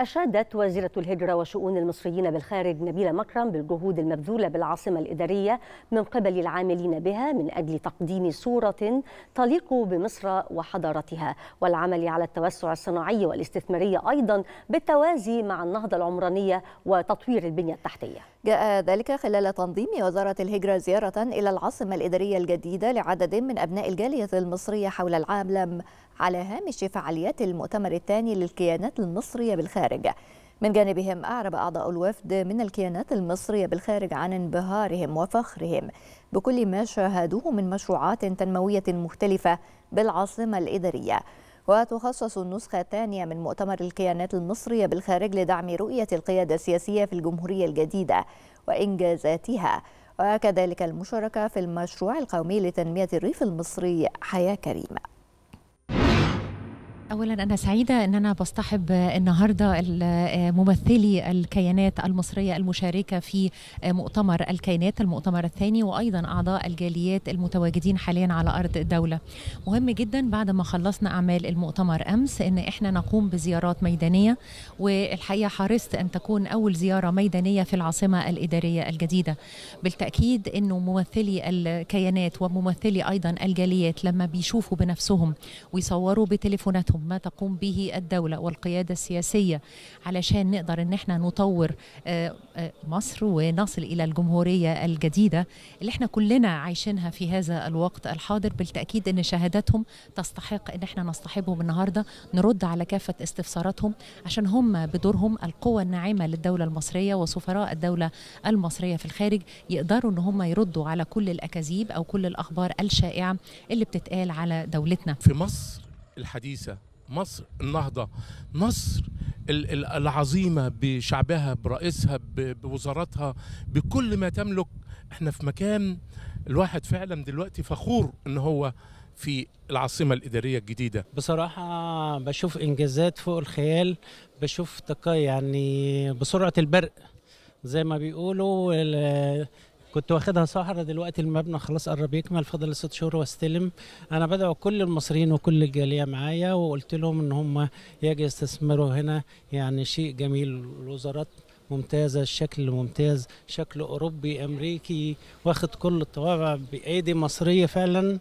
أشادت وزيرة الهجرة وشؤون المصريين بالخارج نبيلة مكرم بالجهود المبذولة بالعاصمة الإدارية من قبل العاملين بها من أجل تقديم صورة تليق بمصر وحضارتها والعمل على التوسع الصناعي والاستثماري أيضا بالتوازي مع النهضة العمرانية وتطوير البنية التحتية جاء ذلك خلال تنظيم وزارة الهجرة زيارة إلى العاصمة الإدارية الجديدة لعدد من أبناء الجالية المصرية حول العالم على هامش فعاليات المؤتمر الثاني للكيانات المصرية بالخارج من جانبهم أعرب أعضاء الوفد من الكيانات المصرية بالخارج عن انبهارهم وفخرهم بكل ما شاهدوه من مشروعات تنموية مختلفة بالعاصمة الإدارية وتخصص النسخة الثانية من مؤتمر الكيانات المصرية بالخارج لدعم رؤية القيادة السياسية في الجمهورية الجديدة وإنجازاتها وكذلك المشاركة في المشروع القومي لتنمية الريف المصري حياة كريمة اولا انا سعيده ان انا بصطحب النهارده ممثلي الكيانات المصريه المشاركه في مؤتمر الكيانات المؤتمر الثاني وايضا اعضاء الجاليات المتواجدين حاليا على ارض الدوله مهم جدا بعد ما خلصنا اعمال المؤتمر امس ان احنا نقوم بزيارات ميدانيه والحقيقه حرصت ان تكون اول زياره ميدانيه في العاصمه الاداريه الجديده بالتاكيد انه ممثلي الكيانات وممثلي ايضا الجاليات لما بيشوفوا بنفسهم ويصوروا بتليفوناتهم تقوم ما تقوم به الدولة والقيادة السياسية علشان نقدر ان احنا نطور آه، آه، مصر ونصل الى الجمهورية الجديدة اللي احنا كلنا عايشينها في هذا الوقت الحاضر بالتأكيد ان شهاداتهم تستحق ان احنا نصطحبهم النهاردة نرد على كافة استفساراتهم عشان هم بدورهم القوة الناعمة للدولة المصرية وسفراء الدولة المصرية في الخارج يقدروا ان هم يردوا على كل الاكاذيب او كل الاخبار الشائعة اللي بتتقال على دولتنا في مصر الحديثة مصر النهضة مصر العظيمة بشعبها برئيسها بوزاراتها بكل ما تملك احنا في مكان الواحد فعلا دلوقتي فخور ان هو في العاصمة الإدارية الجديدة بصراحة بشوف إنجازات فوق الخيال بشوف يعني بسرعة البرق زي ما بيقولوا كنت واخدها صحرا دلوقتي المبنى خلاص قرب يكمل فاضل ست شهور واستلم انا بدعو كل المصريين وكل الجاليه معايا وقلت لهم ان هم يجي يستثمروا هنا يعني شيء جميل الوزارات ممتازة الشكل ممتاز شكل أوروبي أمريكي واخد كل الطوابع بأيدي مصرية فعلا